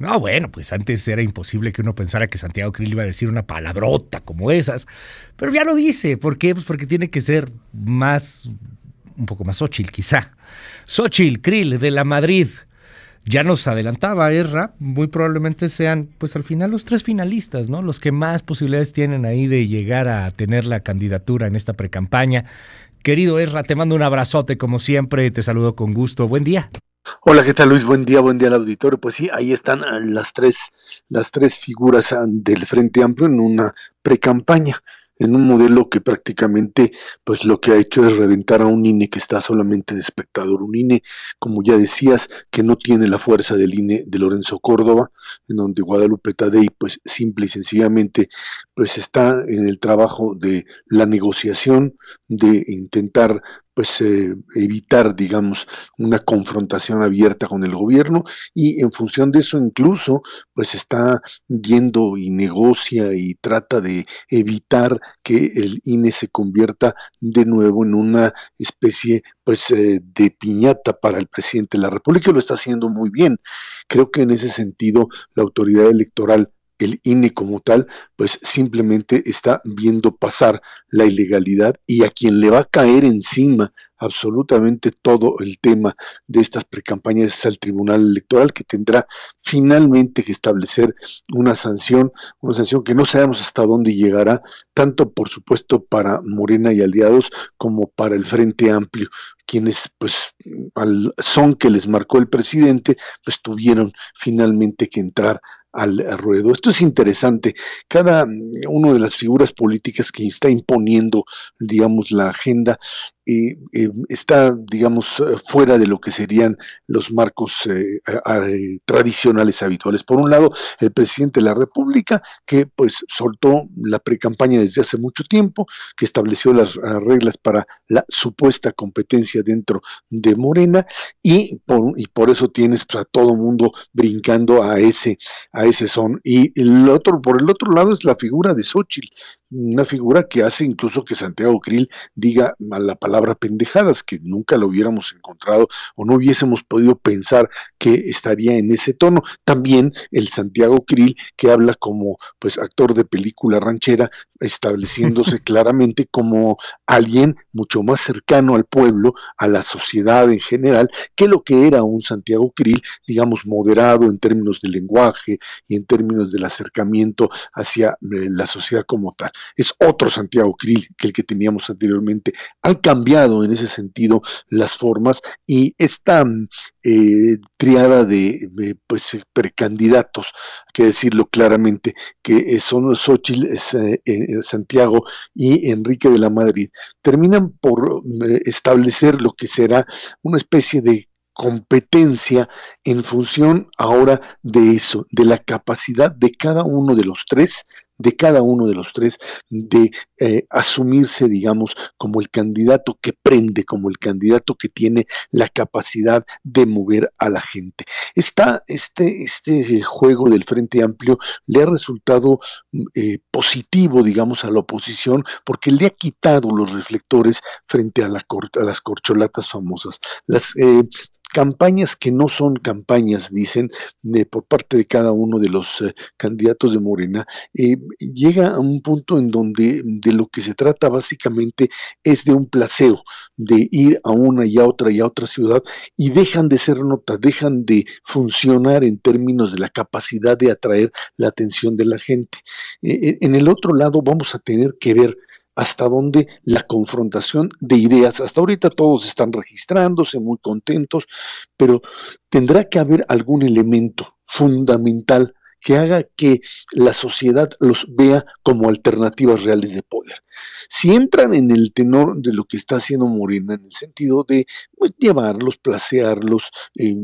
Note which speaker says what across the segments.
Speaker 1: No, bueno, pues antes era imposible que uno pensara que Santiago Krill iba a decir una palabrota como esas, pero ya lo dice. ¿Por qué? Pues porque tiene que ser más, un poco más Xochitl, quizá. Xochitl, Krill, de la Madrid. Ya nos adelantaba Erra, ¿eh, muy probablemente sean, pues al final, los tres finalistas, ¿no? Los que más posibilidades tienen ahí de llegar a tener la candidatura en esta precampaña. Querido Erra, te mando un abrazote como siempre, te saludo con gusto. Buen día.
Speaker 2: Hola, ¿qué tal Luis? Buen día, buen día al auditorio. Pues sí, ahí están ah, las tres, las tres figuras ah, del Frente Amplio en una precampaña, en un modelo que prácticamente pues lo que ha hecho es reventar a un INE que está solamente de espectador, un INE, como ya decías, que no tiene la fuerza del INE de Lorenzo Córdoba, en donde Guadalupe Tadei pues simple y sencillamente pues está en el trabajo de la negociación, de intentar pues eh, evitar, digamos, una confrontación abierta con el gobierno y en función de eso incluso, pues está yendo y negocia y trata de evitar que el INE se convierta de nuevo en una especie pues eh, de piñata para el presidente de la República y lo está haciendo muy bien. Creo que en ese sentido la autoridad electoral el INE como tal, pues simplemente está viendo pasar la ilegalidad y a quien le va a caer encima absolutamente todo el tema de estas precampañas es al Tribunal Electoral que tendrá finalmente que establecer una sanción, una sanción que no sabemos hasta dónde llegará, tanto por supuesto para Morena y aliados como para el Frente Amplio quienes pues al son que les marcó el presidente pues tuvieron finalmente que entrar al ruedo. Esto es interesante. Cada mm, una de las figuras políticas que está imponiendo, digamos, la agenda está, digamos, eh, fuera de lo que serían los marcos eh, eh, tradicionales habituales. Por un lado, el presidente de la República, que pues soltó la precampaña desde hace mucho tiempo, que estableció las ah, reglas para la supuesta competencia dentro de Morena, y por, y por eso tienes pues, a todo mundo brincando a ese, a ese son. Y el otro, por el otro lado es la figura de Xochitl, una figura que hace incluso que Santiago Krill diga la palabra pendejadas, que nunca lo hubiéramos encontrado o no hubiésemos podido pensar que estaría en ese tono. También el Santiago Krill que habla como pues actor de película ranchera, estableciéndose claramente como alguien mucho más cercano al pueblo, a la sociedad en general, que lo que era un Santiago Krill, digamos, moderado en términos de lenguaje y en términos del acercamiento hacia eh, la sociedad como tal es otro Santiago que el que teníamos anteriormente. Han cambiado en ese sentido las formas y esta mm, eh, triada de pues, eh, precandidatos, hay que decirlo claramente, que eh, son Xochitl, Santiago y Enrique de la Madrid, terminan por mm, establecer lo que será una especie de competencia en función ahora de eso, de la capacidad de cada uno de los tres de cada uno de los tres de eh, asumirse, digamos, como el candidato que prende, como el candidato que tiene la capacidad de mover a la gente. Está este, este juego del Frente Amplio le ha resultado mm, eh, positivo, digamos, a la oposición, porque le ha quitado los reflectores frente a, la las corcholatas famosas. Las eh, campañas que no son campañas, dicen, por parte de cada uno de los eh, candidatos de Morena, eh, llega a un punto en donde de lo que se trata básicamente es de un placeo, de ir a una y a otra y a otra ciudad y dejan de ser notas, dejan de funcionar en términos de la capacidad de atraer la atención de la gente. Eh, en el otro lado vamos a tener que ver hasta donde la confrontación de ideas, hasta ahorita todos están registrándose muy contentos, pero tendrá que haber algún elemento fundamental que haga que la sociedad los vea como alternativas reales de poder. Si entran en el tenor de lo que está haciendo Morena, en el sentido de pues, llevarlos, placearlos, eh,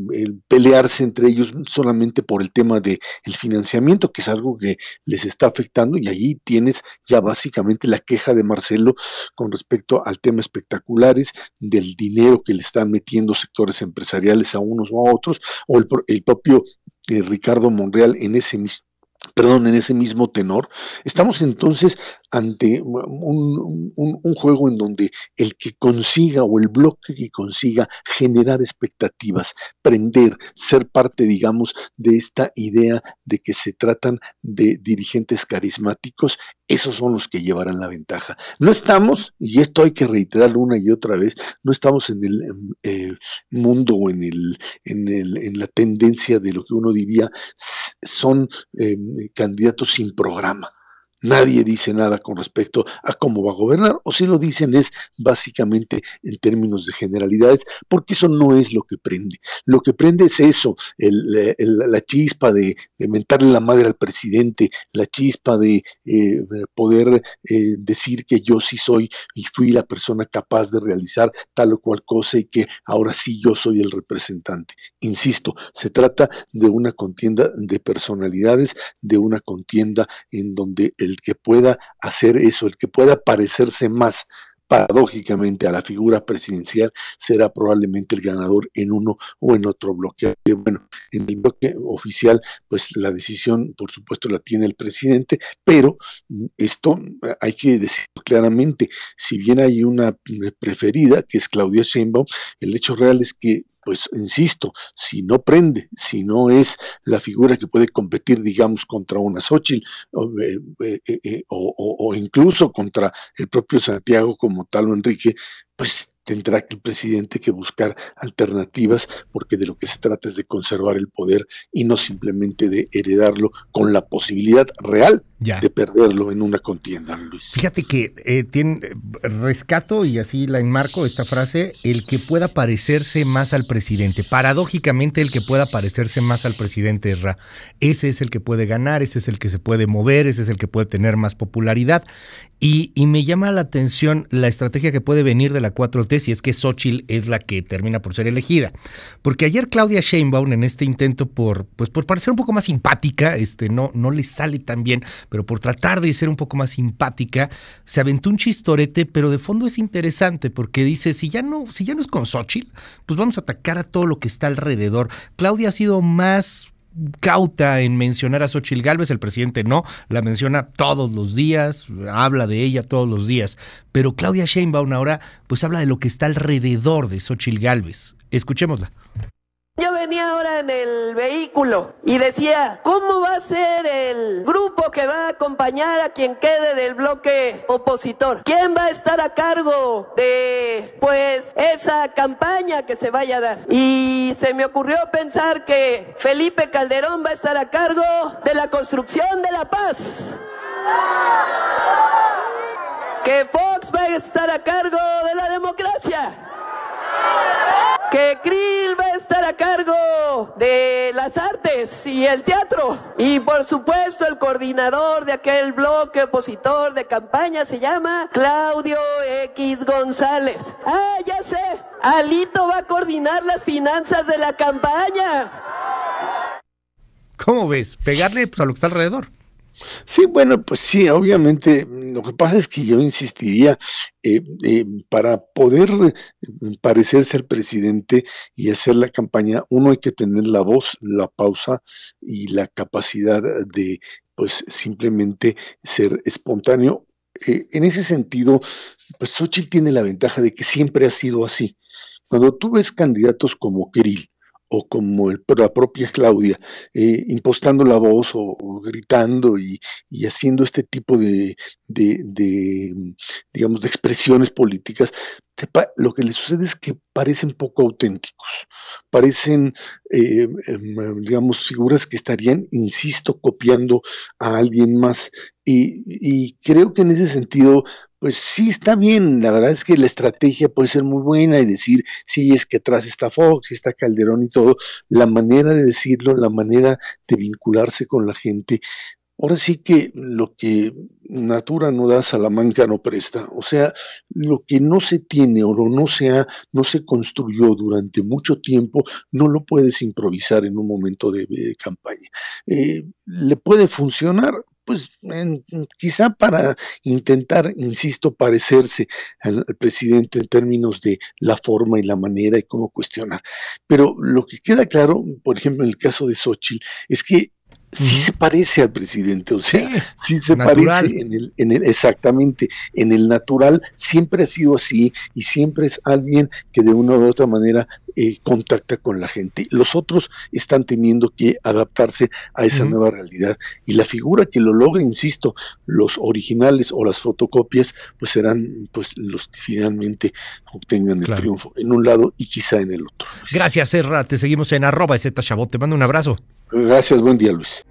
Speaker 2: pelearse entre ellos solamente por el tema del el financiamiento, que es algo que les está afectando, y allí tienes ya básicamente la queja de Marcelo con respecto al tema espectaculares, del dinero que le están metiendo sectores empresariales a unos o a otros, o el, el propio eh, Ricardo Monreal en ese mismo perdón, en ese mismo tenor, estamos entonces ante un, juego en donde el que consiga o el bloque que consiga generar expectativas, prender, ser parte, digamos, de esta idea de que se tratan de dirigentes carismáticos, esos son los que llevarán la ventaja. No estamos, y esto hay que reiterarlo una y otra vez, no estamos en el eh, mundo o en, el, en, el, en la tendencia de lo que uno diría son eh, candidatos sin programa nadie dice nada con respecto a cómo va a gobernar, o si lo dicen es básicamente en términos de generalidades, porque eso no es lo que prende. Lo que prende es eso, la chispa de, mentarle la madre al presidente, la chispa de eh, poder eh, decir que yo sí soy y fui la persona capaz de realizar tal o cual cosa y que ahora sí yo soy el representante. Insisto, se trata de una contienda de personalidades, de una contienda en donde el que pueda hacer eso, el que pueda parecerse más paradójicamente a la figura presidencial será probablemente el ganador en uno o en otro bloque. Bueno, en el bloque oficial, pues la decisión, por supuesto, la tiene el presidente, pero mm, esto eh, hay que decir claramente, si bien hay una mm, preferida, que es Claudia Sheinbaum, el hecho real es que pues insisto, si no prende, si no es la figura que puede competir, digamos, contra una Xochitl eh, eh, eh, o, incluso contra el propio Santiago como tal o Enrique, pues tendrá que el presidente que buscar alternativas, porque de lo que se trata es de conservar el poder y no simplemente de heredarlo con la posibilidad real de perderlo en una contienda,
Speaker 1: Luis. Fíjate que eh, tiene, eh, rescato y así la enmarco esta frase, el que pueda parecerse más al presidente. Paradójicamente, el que pueda parecerse más al presidente es Ese es el que puede ganar, ese es el que se puede mover, ese es el que puede tener más popularidad. Y, y me llama la atención la estrategia que puede venir de la 4T si es que Xochitl es la que termina por ser elegida. Porque ayer Claudia Sheinbaum, en este intento por, pues, por parecer un poco más simpática, este, no, no le sale tan bien pero por tratar de ser un poco más simpática, se aventó un chistorete, pero de fondo es interesante porque dice, si ya no, si ya no es con Xochitl, pues vamos a atacar a todo lo que está alrededor. Claudia ha sido más cauta en mencionar a Xochitl Galvez, el presidente no, la menciona todos los días, habla de ella todos los días, pero Claudia Sheinbaum ahora pues habla de lo que está alrededor de Xochitl Galvez. Escuchémosla ahora en el vehículo y decía, ¿cómo va a ser el grupo que va a acompañar a quien quede del bloque opositor? ¿Quién va a estar a cargo de, pues, esa campaña que se vaya a dar? Y se me ocurrió pensar que Felipe Calderón va a estar a cargo de la construcción de la paz. Que Fox va a estar a cargo de la democracia. Que Krill va cargo de las artes y el teatro. Y por supuesto el coordinador de aquel bloque opositor de campaña se llama Claudio X González. Ah, ya sé, Alito va a coordinar las finanzas de la campaña. ¿Cómo ves? Pegarle pues, a lo que está alrededor.
Speaker 2: Sí, bueno, pues sí, obviamente. Lo que pasa es que yo insistiría, eh, eh, para poder mm, parecer ser presidente y hacer la campaña, uno hay que tener la voz, la pausa y la capacidad de, pues, simplemente ser espontáneo. Eh, en ese sentido, pues Xochitl tiene la ventaja de que siempre ha sido así. Cuando tú ves candidatos como Kirill, o como la propia Claudia, eh, impostando la voz o, gritando y, haciendo este tipo de, de, digamos, de expresiones políticas, lo que les sucede es que parecen poco auténticos, parecen, em, em, digamos, figuras que estarían, insisto, copiando a alguien más. Y, y creo que en ese sentido, pues sí está bien, la verdad es que la estrategia puede ser muy buena y decir, sí, es que atrás está Fox, está Calderón y todo, la manera de decirlo, la manera de vincularse con la gente, Ahora sí que lo que Natura no da, Salamanca no presta. O sea, lo que no se tiene o no se no se construyó durante mucho tiempo, no lo puedes improvisar en un momento de, campaña. Eh, le puede funcionar, pues quizá para intentar, insisto, parecerse al, presidente en términos de la forma y la manera y cómo cuestionar. Pero lo que queda claro, por ejemplo, en el caso de Xochitl, es que sí se parece al presidente, o sea, sí, se parece en el, en el, exactamente, en el natural siempre ha sido así y siempre es alguien que de una u otra manera eh, contacta con la gente. Los otros están teniendo que adaptarse a esa nueva realidad. Y la figura que lo logra, insisto, los originales o las fotocopias, pues serán pues los que finalmente obtengan el triunfo en un lado y quizá en el otro.
Speaker 1: Gracias, Serra. Te seguimos en arroba Chabot. Te mando un abrazo.
Speaker 2: Gracias, buen día, Luis.